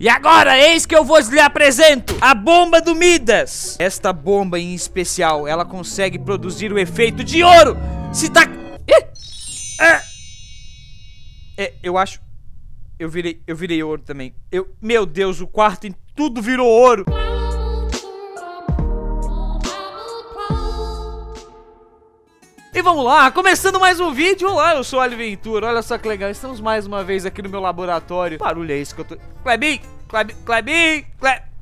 E agora, eis que eu vos lhe apresento a bomba do Midas. Esta bomba em especial, ela consegue produzir o efeito de ouro. Se tá... É, é eu acho... Eu virei, eu virei ouro também. Eu, meu Deus, o quarto em tudo virou ouro. vamos lá, começando mais um vídeo. Olá, eu sou o Aliventura, olha só que legal, estamos mais uma vez aqui no meu laboratório. Barulho é esse que eu tô... Clebin, Clebin, Clebin, Clebin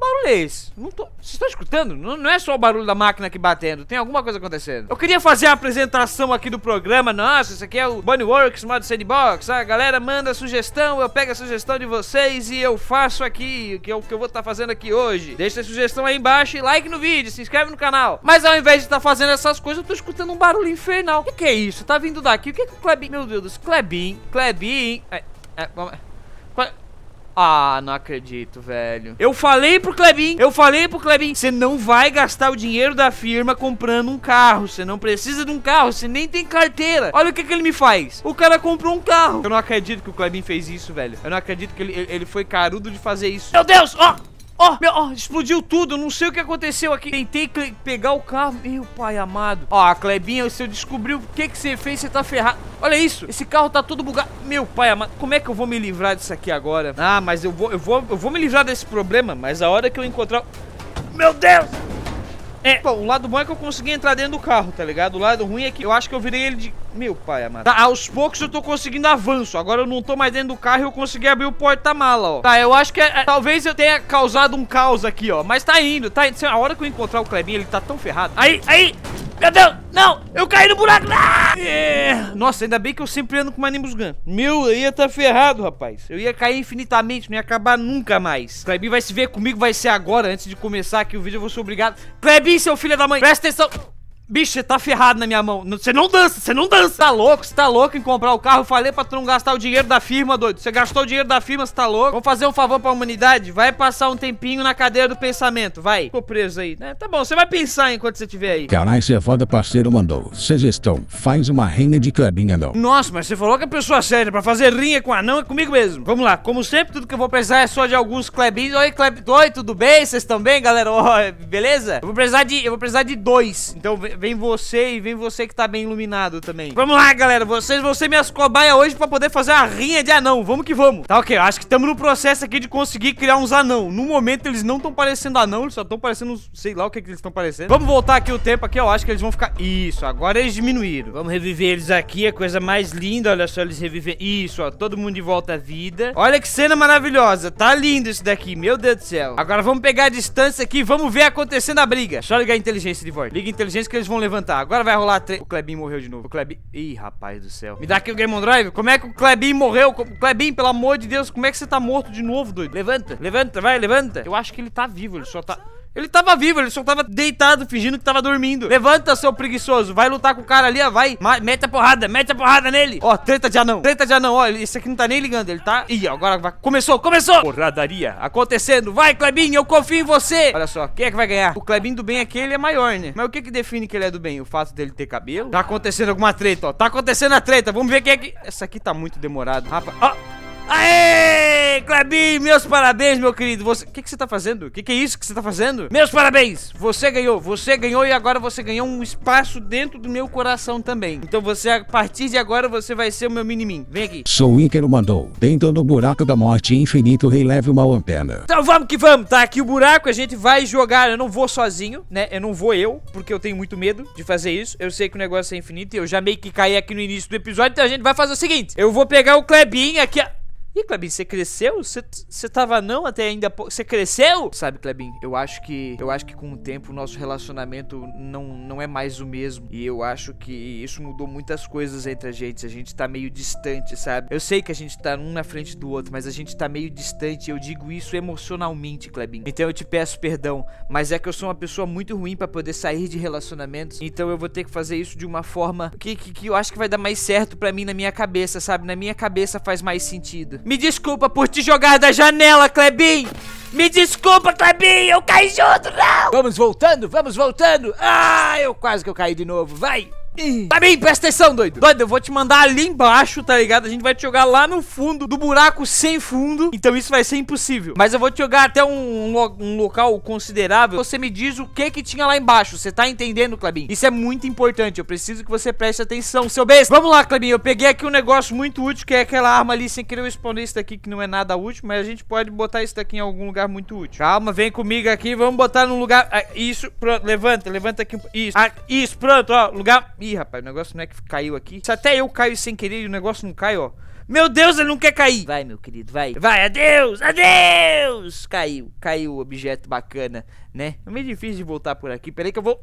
barulho é esse? Não tô... Vocês estão escutando? Não, não, é só o barulho da máquina aqui batendo, tem alguma coisa acontecendo. Eu queria fazer a apresentação aqui do programa, nossa, isso aqui é o Works, modo Sandbox, a galera manda sugestão, eu pego a sugestão de vocês e eu faço aqui, que é o que eu vou estar tá fazendo aqui hoje. Deixa a sugestão aí embaixo e like no vídeo, se inscreve no canal. Mas ao invés de estar tá fazendo essas coisas, eu tô escutando um barulho infernal. O que, que, é isso? Tá vindo daqui? O que, é que o Klebin... Meu Deus, Klebin, Klebin... É, é, vamos... Ah, não acredito, velho. Eu falei pro Klebin, eu falei pro Klebin, você não vai gastar o dinheiro da firma comprando um carro. Você não precisa de um carro, você nem tem carteira. Olha o que, que ele me faz. O cara comprou um carro. Eu não acredito que o Klebin fez isso, velho. Eu não acredito que ele, ele foi carudo de fazer isso. Meu Deus, ó! Oh! Ó, oh, meu, oh, explodiu tudo, não sei o que aconteceu aqui. Tentei pegar o carro, meu pai amado. Ó, oh, a Clebinha, se eu descobri o que que você fez, você tá ferrado. Olha isso, esse carro tá todo bugado. Meu pai amado, como é que eu vou me livrar disso aqui agora? Ah, mas eu vou, eu vou, eu vou me livrar desse problema, mas a hora que eu encontrar... Meu Deus! É, pô, o lado bom é que eu consegui entrar dentro do carro, tá ligado? O lado ruim é que eu acho que eu virei ele de... Meu pai, amado. Tá, aos poucos eu tô conseguindo avanço. Agora eu não tô mais dentro do carro e eu consegui abrir o porta-mala, ó. Tá, eu acho que é, é, talvez eu tenha causado um caos aqui, ó. Mas tá indo, tá indo. A hora que eu encontrar o Clebinho, ele tá tão ferrado. Aí, aí! Meu Deus, não! Eu caí no buraco! Ah! É. Nossa, ainda bem que eu sempre ando com uma Nimbus Gun. Meu, eu ia tá ferrado, rapaz. Eu ia cair infinitamente, não ia acabar nunca mais. Klebin vai se ver comigo, vai ser agora, antes de começar aqui o vídeo, eu vou ser obrigado. Klebin, seu filho da mãe, presta atenção! Bicho, você tá ferrado na minha mão. Você não dança, você não dança. Tá louco, você tá louco em comprar o carro. Eu falei pra tu não gastar o dinheiro da firma, doido. Você gastou o dinheiro da firma, você tá louco. Vamos fazer um favor pra humanidade? Vai passar um tempinho na cadeira do pensamento, vai. Ficou preso aí, né? Tá bom, você vai pensar enquanto você tiver aí. Caralho, você é foda, parceiro, mandou. estão. faz uma rinha de cabinha, não. Nossa, mas você falou que é pessoa séria. Pra fazer rinha com anão é comigo mesmo. Vamos lá, como sempre, tudo que eu vou precisar é só de alguns klebins Oi, Cleb... Oi, tudo bem? Vocês estão bem, galera? beleza? Eu vou precisar de... Eu vou precisar de dois. Então... Vem você e vem você que tá bem iluminado também. Vamos lá, galera. Vocês vão ser minhas cobaias hoje pra poder fazer a rinha de anão. Vamos que vamos. Tá, ok. Acho que estamos no processo aqui de conseguir criar uns anão. No momento, eles não estão parecendo anão. Eles só estão parecendo, uns... sei lá o que, que eles estão parecendo. Vamos voltar aqui o tempo aqui. Eu acho que eles vão ficar... Isso, agora eles diminuíram. Vamos reviver eles aqui. A é coisa mais linda. Olha só, eles revivem... Isso, ó. Todo mundo de volta à vida. Olha que cena maravilhosa. Tá lindo isso daqui. Meu Deus do céu. Agora vamos pegar a distância aqui. Vamos ver acontecendo a briga. Só ligar a inteligência de voz. Liga a inteligência que eles vão levantar. Agora vai rolar três. O Klebin morreu de novo. O Klebin... Ih, rapaz do céu. Me dá aqui o Game On Drive. Como é que o Klebin morreu? Klebin, pelo amor de Deus, como é que você tá morto de novo, doido? Levanta, levanta, vai, levanta. Eu acho que ele tá vivo, ele só tá... Ele tava vivo, ele só tava deitado, fingindo que tava dormindo. Levanta, seu preguiçoso. Vai lutar com o cara ali, ó. Vai. Mete a porrada, mete a porrada nele. Ó, treta de anão. Treta de anão, ó. Esse aqui não tá nem ligando, ele tá. Ih, agora vai. Começou, começou! Porradaria acontecendo. Vai, Clebinho, eu confio em você. Olha só, quem é que vai ganhar? O Clebinho do bem aqui, é ele é maior, né? Mas o que que define que ele é do bem? O fato dele ter cabelo? Tá acontecendo alguma treta, ó. Tá acontecendo a treta. Vamos ver quem é que. Essa aqui tá muito demorada. Rapaz. Ó. Aê, Clebinho, meus parabéns, meu querido. Você, o que, que você tá fazendo? O que, que é isso que você tá fazendo? Meus parabéns, você ganhou, você ganhou e agora você ganhou um espaço dentro do meu coração também. Então você, a partir de agora, você vai ser o meu mini-min. Vem aqui. Sou o Ícaro mandou. Dentro do buraco da morte infinito, releve uma lanterna. Então vamos que vamos, tá? Aqui o buraco, a gente vai jogar. Eu não vou sozinho, né? Eu não vou eu, porque eu tenho muito medo de fazer isso. Eu sei que o negócio é infinito e eu já meio que caí aqui no início do episódio, então a gente vai fazer o seguinte. Eu vou pegar o Clebinho aqui... E Klebin, você cresceu? Você, tava não até ainda. Você cresceu? Sabe, Klebin, eu acho que. Eu acho que com o tempo o nosso relacionamento não, não é mais o mesmo. E eu acho que isso mudou muitas coisas entre a gente. A gente tá meio distante, sabe? Eu sei que a gente tá um na frente do outro, mas a gente tá meio distante. Eu digo isso emocionalmente, Klebin. Então eu te peço perdão. Mas é que eu sou uma pessoa muito ruim para poder sair de relacionamentos. Então eu vou ter que fazer isso de uma forma que, que, que eu acho que vai dar mais certo para mim na minha cabeça, sabe? Na minha cabeça faz mais sentido. Me desculpa por te jogar da janela, Klebin! Me desculpa, Klebin! Eu caí junto, não! Vamos voltando, vamos voltando! Ah, eu quase que eu caí de novo, vai! Tá bem, presta atenção, doido. Doido, eu vou te mandar ali embaixo, tá ligado? A gente vai te jogar lá no fundo do buraco sem fundo. Então isso vai ser impossível. Mas eu vou te jogar até um, um, um local considerável. Você me diz o que que tinha lá embaixo. Você tá entendendo, Clabin? Isso é muito importante. Eu preciso que você preste atenção, seu besta. Vamos lá, Clabin. Eu peguei aqui um negócio muito útil, que é aquela arma ali. Sem querer eu esconder isso daqui, que não é nada útil. Mas a gente pode botar isso daqui em algum lugar muito útil. Calma, vem comigo aqui. Vamos botar num lugar... Ah, isso, pronto. Levanta, levanta aqui. Isso, ah, isso, pronto, ó. Lugar Ih, rapaz, o negócio não é que caiu aqui. Se até eu caio sem querer e o negócio não cai, ó. Meu Deus, ele não quer cair. Vai, meu querido, vai. Vai, adeus, adeus. Caiu, caiu o objeto bacana, né? É meio difícil de voltar por aqui. Peraí que eu vou...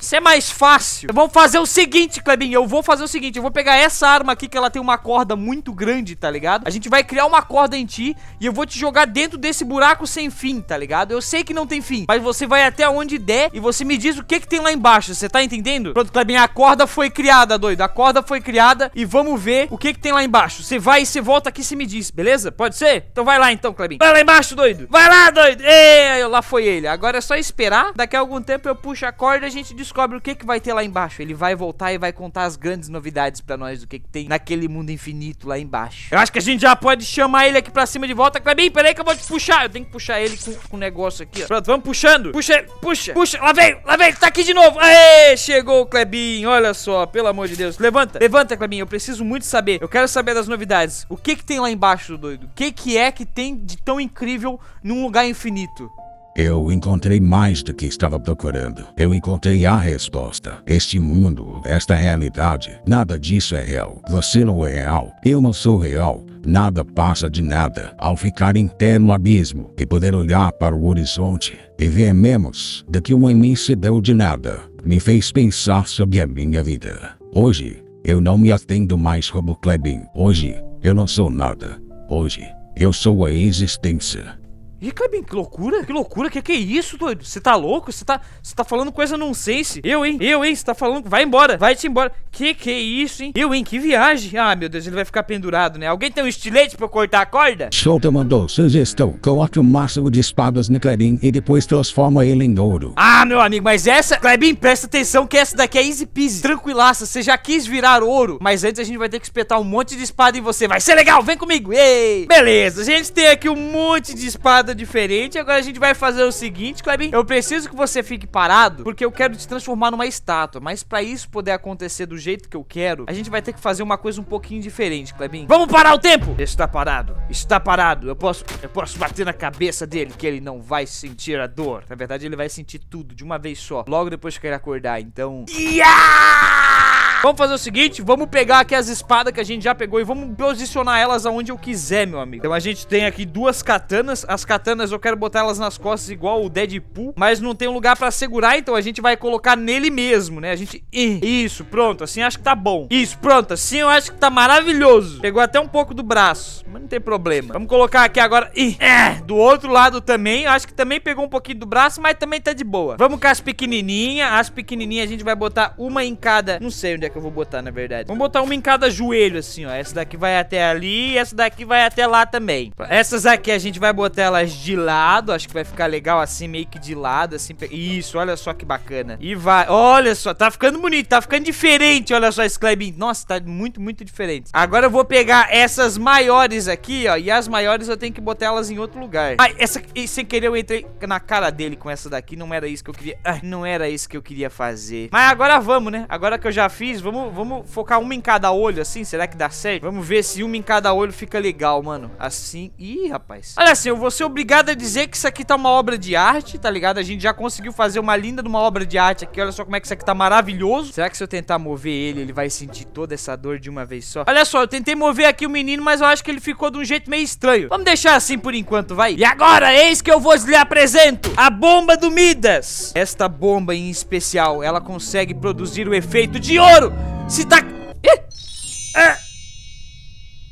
Isso é mais fácil. Vamos fazer o seguinte, Clebinho. Eu vou fazer o seguinte. Eu vou pegar essa arma aqui, que ela tem uma corda muito grande, tá ligado? A gente vai criar uma corda em ti e eu vou te jogar dentro desse buraco sem fim, tá ligado? Eu sei que não tem fim, mas você vai até onde der e você me diz o que que tem lá embaixo. Você tá entendendo? Pronto, Clebinho. A corda foi criada, doido. A corda foi criada e vamos ver o que que tem lá embaixo. Você vai e você volta aqui e você me diz, beleza? Pode ser? Então vai lá então, Clebinho. Vai lá embaixo, doido. Vai lá, doido. Ei, lá foi ele. Agora é só esperar. Daqui a algum tempo eu puxo a corda e a gente descobre descobre o que, que vai ter lá embaixo. Ele vai voltar e vai contar as grandes novidades para nós do que, que tem naquele mundo infinito lá embaixo. Eu acho que a gente já pode chamar ele aqui pra cima de volta. Clebinho, peraí que eu vou te puxar. Eu tenho que puxar ele com, o um negócio aqui, ó. Pronto, vamos puxando. Puxa, puxa, puxa. Lá vem, lá vem. Tá aqui de novo. Aê, chegou o Clebinho. Olha só, pelo amor de Deus. Levanta, levanta, Clebinho. Eu preciso muito saber. Eu quero saber das novidades. O que que tem lá embaixo, doido? O que que é que tem de tão incrível num lugar infinito? Eu encontrei mais do que estava procurando. Eu encontrei a resposta. Este mundo, esta realidade, nada disso é real. Você não é real. Eu não sou real. Nada passa de nada. Ao ficar em pé no abismo e poder olhar para o horizonte e ver menos do que uma imensidão de nada, me fez pensar sobre a minha vida. Hoje, eu não me atendo mais como Klebin. Hoje, eu não sou nada. Hoje, eu sou a existência. Ih, Clebinho, que loucura. Que loucura, que que é isso, doido? Você tá louco? Você tá, você tá falando coisa não nonsense? Eu, hein? Eu, hein? Você tá falando... Vai embora, vai-te embora. Que que é isso, hein? Eu, hein? Que viagem. Ah, meu Deus, ele vai ficar pendurado, né? Alguém tem um estilete pra eu cortar a corda? Solta mandou sugestão. Coloque o máximo de espadas no Clebinho e depois transforma ele em ouro. Ah, meu amigo, mas essa... Clebinho, presta atenção que essa daqui é easy peasy. Tranquilaça, você já quis virar ouro. Mas antes a gente vai ter que espetar um monte de espada em você. Vai ser legal, vem comigo. Ei! Beleza, a gente tem aqui um monte de espada diferente. Agora a gente vai fazer o seguinte, Klebin. Eu preciso que você fique parado, porque eu quero te transformar numa estátua. Mas pra isso poder acontecer do jeito que eu quero, a gente vai ter que fazer uma coisa um pouquinho diferente, Klebin. Vamos parar o tempo! Está parado. Está parado. Eu posso, eu posso bater na cabeça dele, que ele não vai sentir a dor. Na verdade, ele vai sentir tudo de uma vez só. Logo depois que ele acordar, então... Yeah! Vamos fazer o seguinte, vamos pegar aqui as espadas que a gente já pegou e vamos posicionar elas aonde eu quiser, meu amigo. Então a gente tem aqui duas katanas. As katanas eu quero botar elas nas costas igual o Deadpool, mas não tem lugar pra segurar, então a gente vai colocar nele mesmo, né? A gente... Isso, pronto, assim acho que tá bom. Isso, pronto, assim eu acho que tá maravilhoso. Pegou até um pouco do braço, mas não tem problema. Vamos colocar aqui agora... É, do outro lado também, acho que também pegou um pouquinho do braço, mas também tá de boa. Vamos com as pequenininhas. As pequenininhas a gente vai botar uma em cada... Não sei onde é é que eu vou botar, na verdade. Vamos botar uma em cada joelho, assim, ó. Essa daqui vai até ali e essa daqui vai até lá também. Essas aqui a gente vai botar elas de lado. Acho que vai ficar legal assim, meio que de lado, assim. Isso, olha só que bacana. E vai... Olha só, tá ficando bonito, tá ficando diferente. Olha só esse Klebin. Nossa, tá muito, muito diferente. Agora eu vou pegar essas maiores aqui, ó. E as maiores eu tenho que botar elas em outro lugar. Ah, essa... Sem querer eu entrei na cara dele com essa daqui. Não era isso que eu queria... Ah, não era isso que eu queria fazer. Mas agora vamos, né? Agora que eu já fiz, isso. Vamos, vamos focar uma em cada olho, assim. Será que dá certo? Vamos ver se uma em cada olho fica legal, mano. Assim. Ih, rapaz. Olha assim, eu vou ser obrigado a dizer que isso aqui tá uma obra de arte, tá ligado? A gente já conseguiu fazer uma linda de uma obra de arte aqui. Olha só como é que isso aqui tá maravilhoso. Será que se eu tentar mover ele, ele vai sentir toda essa dor de uma vez só? Olha só, eu tentei mover aqui o menino, mas eu acho que ele ficou de um jeito meio estranho. Vamos deixar assim por enquanto, vai. E agora, eis que eu vou lhe apresento a bomba do Midas. Esta bomba em especial, ela consegue produzir o efeito de ouro mano, se tá...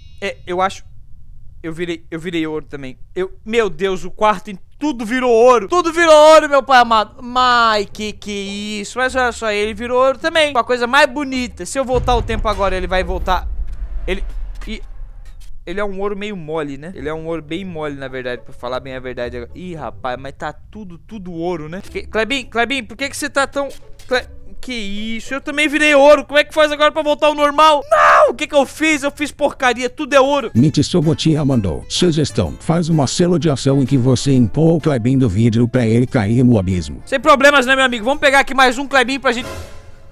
É, é eu acho... Eu virei, eu virei ouro também. Eu, meu Deus, o quarto em tudo virou ouro. Tudo virou ouro, meu pai amado. Mas que que é isso? Mas olha só, ele virou ouro também. Uma coisa mais bonita. Se eu voltar o tempo agora, ele vai voltar. Ele e ele é um ouro meio mole, né? Ele é um ouro bem mole, na verdade, pra falar bem a verdade agora. Ih, rapaz, mas tá tudo, tudo ouro, né? Que... Clebin, Clebin, por que que você tá tão... Cle... Que isso? Eu também virei ouro. Como é que faz agora pra voltar ao normal? Não! O que que eu fiz? Eu fiz porcaria. Tudo é ouro. Mitsubotia mandou. Sugestão. Faz uma selo de ação em que você empurra o Klebin do vidro pra ele cair no abismo. Sem problemas, né, meu amigo? Vamos pegar aqui mais um Klebin pra gente...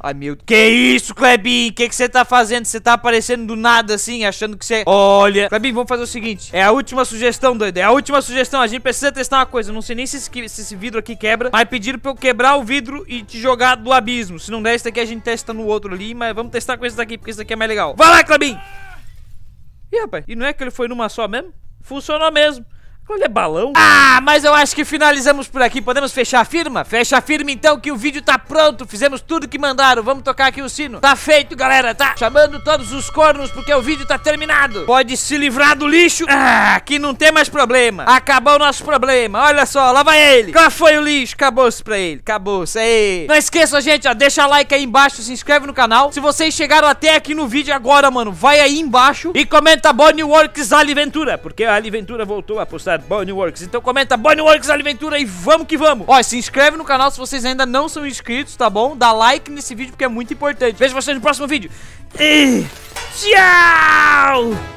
Ai, meu Deus. Que isso, Klebin? Que que você tá fazendo? Você tá aparecendo do nada assim, achando que você... Olha. Klebin, vamos fazer o seguinte. É a última sugestão, doido. É a última sugestão. A gente precisa testar uma coisa. não sei nem se esse, se esse vidro aqui quebra. Mas pediram pra eu quebrar o vidro e te jogar do abismo. Se não der, esse daqui a gente testa no outro ali. Mas vamos testar com esse daqui, porque esse daqui é mais legal. Vai lá, Klebin! Ih, rapaz. E não é que ele foi numa só mesmo? Funcionou mesmo. Olha é balão? Ah, mas eu acho que finalizamos por aqui. Podemos fechar a firma? Fecha a firma então que o vídeo tá pronto. Fizemos tudo que mandaram. Vamos tocar aqui o sino. Tá feito, galera. Tá chamando todos os cornos porque o vídeo tá terminado. Pode se livrar do lixo. Ah, aqui não tem mais problema. Acabou o nosso problema. Olha só, lá vai ele. Qual foi o lixo? Acabou-se pra ele. Acabou-se. É não esqueça, gente, ó. Deixa like aí embaixo. Se inscreve no canal. Se vocês chegaram até aqui no vídeo agora, mano, vai aí embaixo e comenta Bonnie Works Aliventura. Porque a Aliventura voltou a postar da Boneworks. Então comenta Boneworks Aventura e vamos que vamos. Ó, se inscreve no canal se vocês ainda não são inscritos, tá bom? Dá like nesse vídeo porque é muito importante. Vejo vocês no próximo vídeo. E... Tchau!